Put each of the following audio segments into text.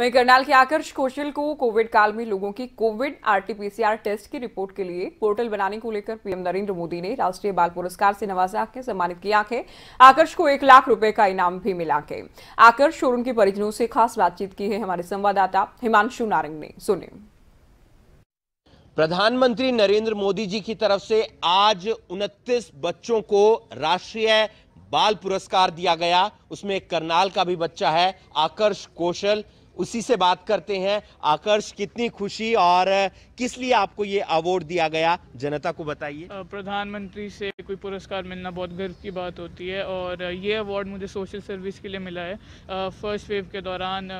वही करनाल के आकर्ष कौशल को कोविड काल में लोगों की कोविड आरटीपीसीआर टेस्ट की रिपोर्ट के लिए पोर्टल बनाने को लेकर पीएम नरेंद्र मोदी ने राष्ट्रीय बाल पुरस्कार से नवाजा के सम्मानित किया है आकर्ष को एक लाख रुपए का इनाम भी मिला है आकर्ष और उनके परिजनों से खास बातचीत की है हमारे संवाददाता हिमांशु नारंग ने सुने प्रधानमंत्री नरेंद्र मोदी जी की तरफ से आज उनतीस बच्चों को राष्ट्रीय बाल पुरस्कार दिया गया उसमें करनाल का भी बच्चा है आकर्ष कौशल उसी से बात करते हैं आकर्ष कितनी खुशी और किस लिए आपको ये अवार्ड दिया गया जनता को बताइए प्रधानमंत्री से कोई पुरस्कार मिलना बहुत गर्व की बात होती है और ये अवार्ड मुझे सोशल सर्विस के लिए मिला है फर्स्ट वेव के दौरान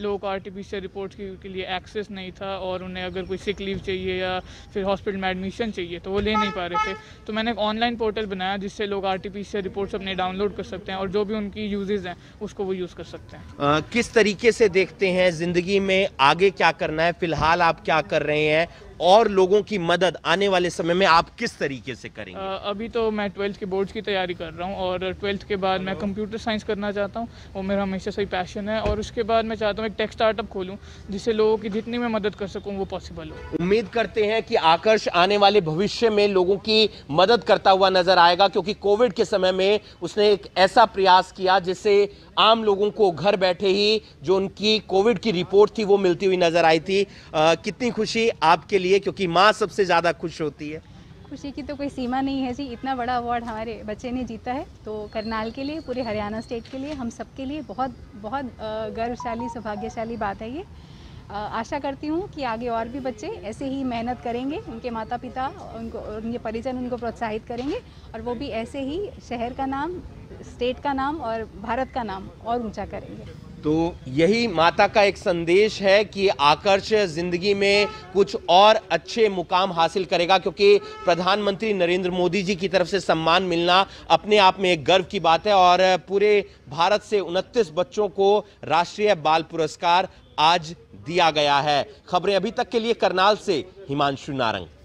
लोगों को आर्टिफिशियल रिपोर्ट के लिए एक्सेस नहीं था और उन्हें अगर कोई सिक लीव चाहिए या फिर हॉस्पिटल में एडमिशन चाहिए तो वो ले नहीं पा रहे थे तो मैंने एक ऑनलाइन पोर्टल बनाया जिससे लोग आर टी रिपोर्ट्स अपने डाउनलोड कर सकते हैं और जो भी उनकी यूजेज हैं उसको वो यूज़ कर सकते हैं किस तरीके से देखते हैं ज़िंदगी में आगे क्या करना है फ़िलहाल आप क्या कर रहे हैं और लोगों की मदद आने वाले समय में आप किस तरीके से करेंगे अभी तो मैं ट्वेल्थ के बोर्ड्स की तैयारी कर रहा हूँ और ट्वेल्थ के बाद मैं कंप्यूटर साइंस करना चाहता हूँ वो मेरा हमेशा से ही पैशन है और उसके बाद मैं चाहता हूँ एक टेक स्टार्टअप खोलूँ जिससे लोगों की जितनी मैं मदद कर सकूँ वो पॉसिबल हो उम्मीद करते हैं कि आकर्ष आने वाले भविष्य में लोगों की मदद करता हुआ नजर आएगा क्योंकि कोविड के समय में उसने एक ऐसा प्रयास किया जिससे आम लोगों को घर बैठे ही जो उनकी कोविड की रिपोर्ट थी वो मिलती हुई नजर आई थी कितनी खुशी आपके लिए लिए क्योंकि माँ सबसे ज़्यादा खुश होती है खुशी की तो कोई सीमा नहीं है जी इतना बड़ा अवार्ड हमारे बच्चे ने जीता है तो करनाल के लिए पूरे हरियाणा स्टेट के लिए हम सबके लिए बहुत बहुत गर्वशाली सौभाग्यशाली बात है ये आशा करती हूँ कि आगे और भी बच्चे ऐसे ही मेहनत करेंगे उनके माता पिता उनको उनके परिजन उनको प्रोत्साहित करेंगे और वो भी ऐसे ही शहर का नाम स्टेट का नाम और भारत का नाम और ऊंचा करेंगे तो यही माता का एक संदेश है कि आकर्ष जिंदगी में कुछ और अच्छे मुकाम हासिल करेगा क्योंकि प्रधानमंत्री नरेंद्र मोदी जी की तरफ से सम्मान मिलना अपने आप में एक गर्व की बात है और पूरे भारत से उनतीस बच्चों को राष्ट्रीय बाल पुरस्कार आज दिया गया है खबरें अभी तक के लिए करनाल से हिमांशु नारंग